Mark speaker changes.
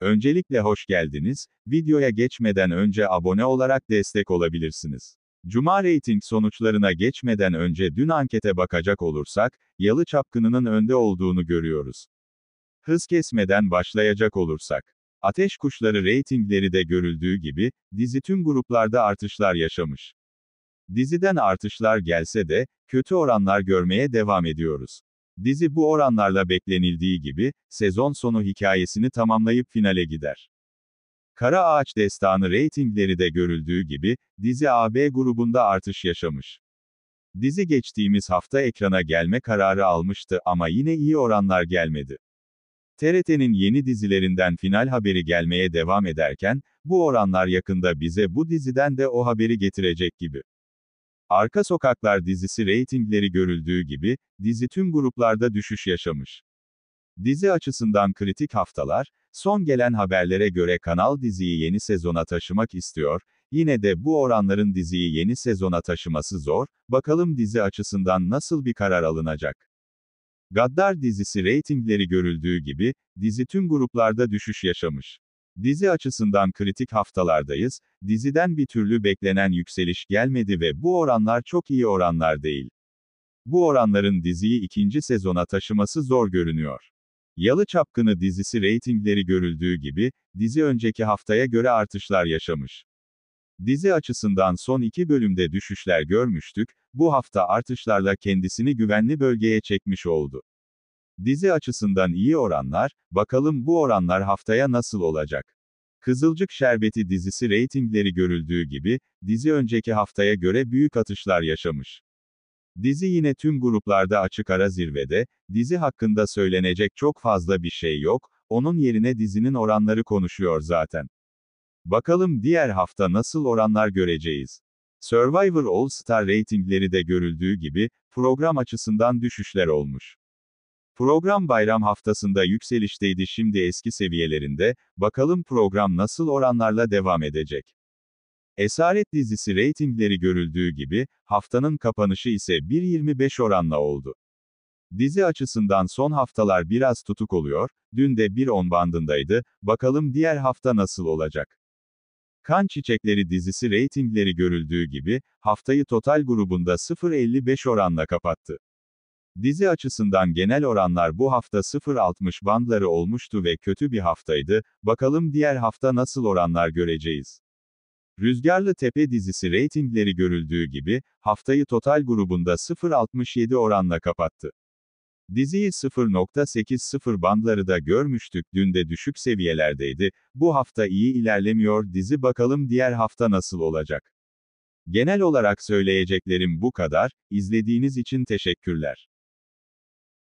Speaker 1: Öncelikle hoş geldiniz, videoya geçmeden önce abone olarak destek olabilirsiniz. Cuma reyting sonuçlarına geçmeden önce dün ankete bakacak olursak, yalı çapkınının önde olduğunu görüyoruz. Hız kesmeden başlayacak olursak, Ateş Kuşları reytingleri de görüldüğü gibi, dizi tüm gruplarda artışlar yaşamış. Diziden artışlar gelse de, kötü oranlar görmeye devam ediyoruz. Dizi bu oranlarla beklenildiği gibi, sezon sonu hikayesini tamamlayıp finale gider. Kara Ağaç Destanı reytingleri de görüldüğü gibi, dizi AB grubunda artış yaşamış. Dizi geçtiğimiz hafta ekrana gelme kararı almıştı ama yine iyi oranlar gelmedi. TRT'nin yeni dizilerinden final haberi gelmeye devam ederken, bu oranlar yakında bize bu diziden de o haberi getirecek gibi. Arka Sokaklar dizisi reytingleri görüldüğü gibi, dizi tüm gruplarda düşüş yaşamış. Dizi açısından kritik haftalar, son gelen haberlere göre kanal diziyi yeni sezona taşımak istiyor, yine de bu oranların diziyi yeni sezona taşıması zor, bakalım dizi açısından nasıl bir karar alınacak. Gaddar dizisi reytingleri görüldüğü gibi, dizi tüm gruplarda düşüş yaşamış. Dizi açısından kritik haftalardayız, diziden bir türlü beklenen yükseliş gelmedi ve bu oranlar çok iyi oranlar değil. Bu oranların diziyi ikinci sezona taşıması zor görünüyor. Yalı Çapkını dizisi reytingleri görüldüğü gibi, dizi önceki haftaya göre artışlar yaşamış. Dizi açısından son iki bölümde düşüşler görmüştük, bu hafta artışlarla kendisini güvenli bölgeye çekmiş oldu. Dizi açısından iyi oranlar, bakalım bu oranlar haftaya nasıl olacak? Kızılcık Şerbeti dizisi reytingleri görüldüğü gibi, dizi önceki haftaya göre büyük atışlar yaşamış. Dizi yine tüm gruplarda açık ara zirvede, dizi hakkında söylenecek çok fazla bir şey yok, onun yerine dizinin oranları konuşuyor zaten. Bakalım diğer hafta nasıl oranlar göreceğiz. Survivor All Star reytingleri de görüldüğü gibi, program açısından düşüşler olmuş. Program bayram haftasında yükselişteydi şimdi eski seviyelerinde, bakalım program nasıl oranlarla devam edecek. Esaret dizisi reytingleri görüldüğü gibi, haftanın kapanışı ise 1.25 oranla oldu. Dizi açısından son haftalar biraz tutuk oluyor, dün de 1.10 bandındaydı, bakalım diğer hafta nasıl olacak. Kan Çiçekleri dizisi reytingleri görüldüğü gibi, haftayı total grubunda 0.55 oranla kapattı. Dizi açısından genel oranlar bu hafta 0.60 bandları olmuştu ve kötü bir haftaydı, bakalım diğer hafta nasıl oranlar göreceğiz. Rüzgarlı Tepe dizisi reytingleri görüldüğü gibi, haftayı total grubunda 0.67 oranla kapattı. Diziyi 0.80 bandları da görmüştük dün de düşük seviyelerdeydi, bu hafta iyi ilerlemiyor dizi bakalım diğer hafta nasıl olacak. Genel olarak söyleyeceklerim bu kadar, izlediğiniz için teşekkürler.